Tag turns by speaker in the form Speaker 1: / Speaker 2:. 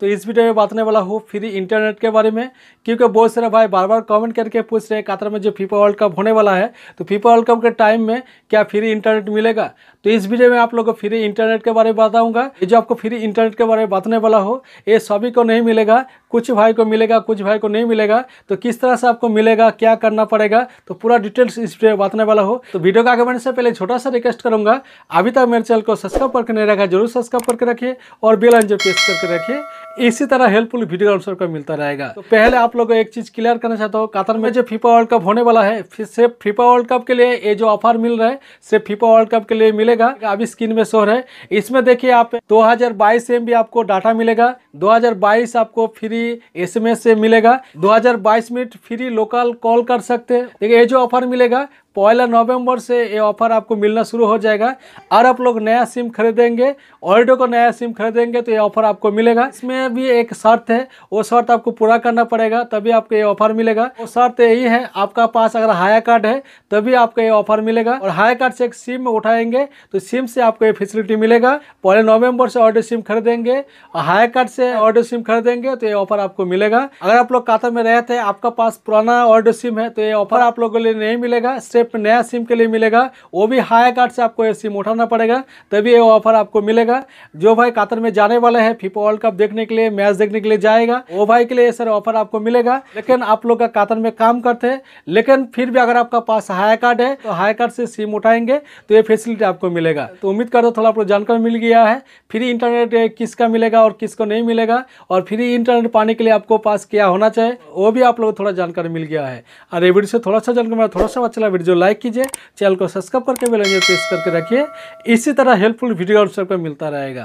Speaker 1: तो इस वीडियो में बात वाला हूँ फ्री इंटरनेट के बारे में क्योंकि बहुत सारे भाई बार बार कमेंट करके पूछ रहे हैं कतर में जो फीफा वर्ल्ड कप होने वाला है तो फीफा वर्ल्ड कप के टाइम में क्या फ्री इंटरनेट मिलेगा तो इस वीडियो में आप लोगों को फ्री इंटरनेट के बारे में बताऊँगा जो आपको फ्री इंटरनेट के बारे में बातने वाला हो ये सभी को नहीं मिलेगा कुछ भाई को मिलेगा कुछ भाई को नहीं मिलेगा तो किस तरह से आपको मिलेगा क्या करना पड़ेगा तो पूरा डिटेल्स इस वीडियो में बातने वाला हो तो वीडियो का आगे बढ़ने से पहले छोटा सा रिक्वेस्ट करूँगा अभी तक मेरे चैनल को सब्सक्राइब करके नहीं रखा जरूर सब्सक्राइब करके रखिए और बेल जो प्रेस करके रखिए इसी तरह हेल्पफुल वीडियो आप सबको मिलता रहेगा तो पहले आप को एक चीज क्लियर करना चाहता हूँ कतर में जो फीफा वर्ल्ड कप होने वाला है सिर्फ फीफा वर्ल्ड कप के लिए ये जो ऑफर मिल रहा है सिर्फ फीफा वर्ल्ड कप के लिए मिलेगा अभी स्क्रीन में शोर है इसमें देखिए आप दो हजार भी आपको डाटा मिलेगा दो आपको फ्री एस से मिलेगा दो मिनट फ्री लोकल कॉल कर सकते हैं देखिए ये जो ऑफर मिलेगा पहला नवंबर से ये ऑफर आपको मिलना शुरू हो जाएगा और आप लोग नया सिम खरीदेंगे ऑल्डो का नया सिम खरीदेंगे तो ये ऑफर आपको मिलेगा इसमें भी एक शर्त है वो शर्त आपको पूरा करना पड़ेगा तभी आपको ये ऑफर मिलेगा वो शर्त यही है आपका पास अगर हाया कार्ड है तभी आपको ये ऑफर मिलेगा और हाई कार्ड से एक सिम उठाएंगे तो सिम से आपको ये फैसिलिटी मिलेगा पहले नवम्बर से ऑडियो सिम खरीदेंगे और हाई कार्ड से ऑडियो सिम खरीदेंगे तो ये ऑफर आपको मिलेगा अगर आप लोग कातर में रहते हैं आपका पास पुराना ऑडियो सिम है तो ये ऑफर आप लोगों के लिए नहीं मिलेगा सिर्फ सिर्फ नया सिम के लिए मिलेगा वो भी हाया कार्ड से आपको ये सिम उठाना पड़ेगा तभी ये ऑफर आपको मिलेगा जो भाई कातर में जाने वाले हैं फीफा वर्ल्ड कप देखने के लिए मैच देखने के लिए जाएगा वो भाई के लिए सर ऑफर आपको मिलेगा लेकिन आप लोग का कातर में काम करते हैं लेकिन फिर भी अगर आपका पास हाया कार्ड है तो हाया कार्ड से सिम उठाएंगे तो ये फैसिलिटी आपको मिलेगा तो उम्मीद करता हूँ थोड़ा आपको जानकारी मिल गया है फ्री इंटरनेट किसका मिलेगा और किसको नहीं मिलेगा और फ्री इंटरनेट पाने के लिए आपको पास क्या होना चाहिए वो भी आप लोग को थोड़ा जानकारी मिल गया है और ये वीडियो से थोड़ा सा जानकारी थोड़ा सा अच्छा वीडियो लाइक कीजिए चैनल को सब्सक्राइब करके बेल आइकन प्रेस करके रखिए इसी तरह हेल्पफुल वीडियो आप सबको मिलता रहेगा